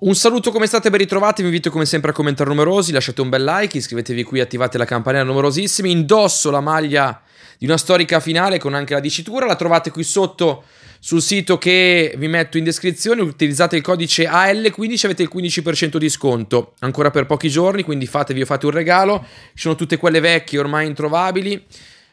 Un saluto, come state? Ben ritrovati, vi invito come sempre a commentare numerosi, lasciate un bel like, iscrivetevi qui, attivate la campanella numerosissimi, indosso la maglia di una storica finale con anche la dicitura, la trovate qui sotto sul sito che vi metto in descrizione, utilizzate il codice AL15 avete il 15% di sconto, ancora per pochi giorni, quindi fatevi o fate un regalo, ci sono tutte quelle vecchie ormai introvabili,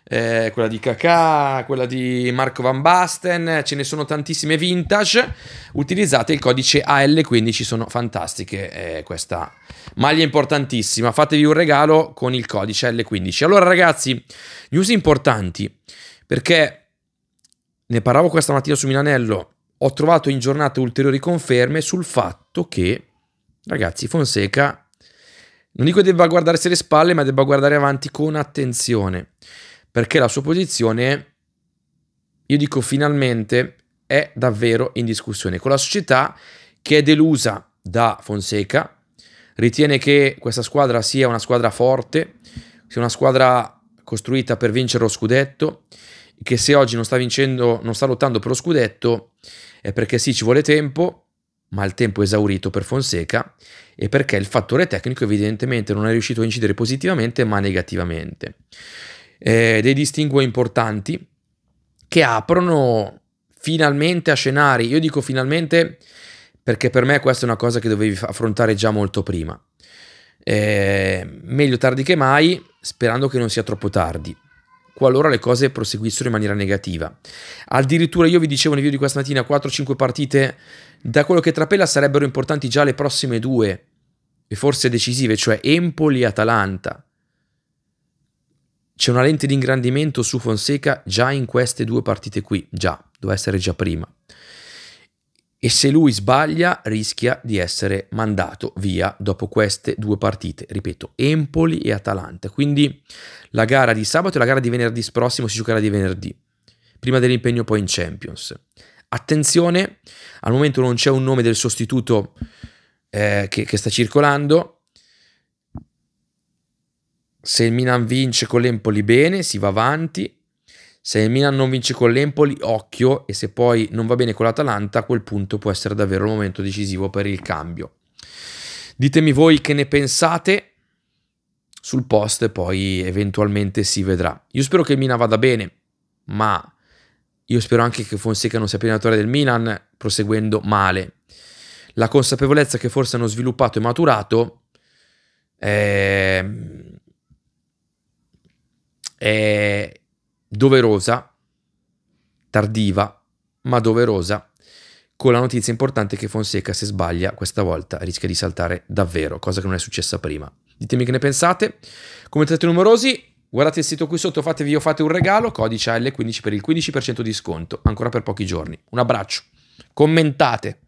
eh, quella di Kakà, quella di Marco Van Basten, ce ne sono tantissime vintage. Utilizzate il codice AL15, sono fantastiche eh, questa maglia importantissima. Fatevi un regalo con il codice AL15. Allora ragazzi, news importanti, perché ne parlavo questa mattina su Milanello, ho trovato in giornata ulteriori conferme sul fatto che, ragazzi, Fonseca... Non dico che debba guardarsi le spalle, ma debba guardare avanti con attenzione perché la sua posizione, io dico finalmente, è davvero in discussione con la società che è delusa da Fonseca, ritiene che questa squadra sia una squadra forte, sia una squadra costruita per vincere lo scudetto, che se oggi non sta vincendo, non sta lottando per lo scudetto, è perché sì ci vuole tempo, ma il tempo è esaurito per Fonseca e perché il fattore tecnico evidentemente non è riuscito a incidere positivamente ma negativamente eh, dei distinguo importanti che aprono finalmente a scenari. Io dico finalmente perché per me questa è una cosa che dovevi affrontare già molto prima. Eh, meglio tardi che mai, sperando che non sia troppo tardi, qualora le cose proseguissero in maniera negativa. Addirittura io vi dicevo nel video di questa mattina 4-5 partite, da quello che trapela sarebbero importanti già le prossime due, e forse decisive, cioè Empoli e Atalanta. C'è una lente di ingrandimento su Fonseca già in queste due partite qui, già, doveva essere già prima. E se lui sbaglia rischia di essere mandato via dopo queste due partite, ripeto, Empoli e Atalanta. Quindi la gara di sabato e la gara di venerdì prossimo si giocherà di venerdì, prima dell'impegno poi in Champions. Attenzione, al momento non c'è un nome del sostituto eh, che, che sta circolando, se il Milan vince con l'Empoli bene, si va avanti. Se il Milan non vince con l'Empoli, occhio, e se poi non va bene con l'Atalanta, a quel punto può essere davvero il momento decisivo per il cambio. Ditemi voi che ne pensate sul post e poi eventualmente si vedrà. Io spero che il Milan vada bene, ma io spero anche che Fonseca non sia più allenatore del Milan, proseguendo male. La consapevolezza che forse hanno sviluppato e maturato è... Ehm, è doverosa, tardiva, ma doverosa, con la notizia importante che Fonseca, se sbaglia, questa volta rischia di saltare davvero, cosa che non è successa prima. Ditemi che ne pensate. Commentate numerosi, guardate il sito qui sotto, fatevi o fate un regalo, codice L15 per il 15% di sconto, ancora per pochi giorni. Un abbraccio, commentate.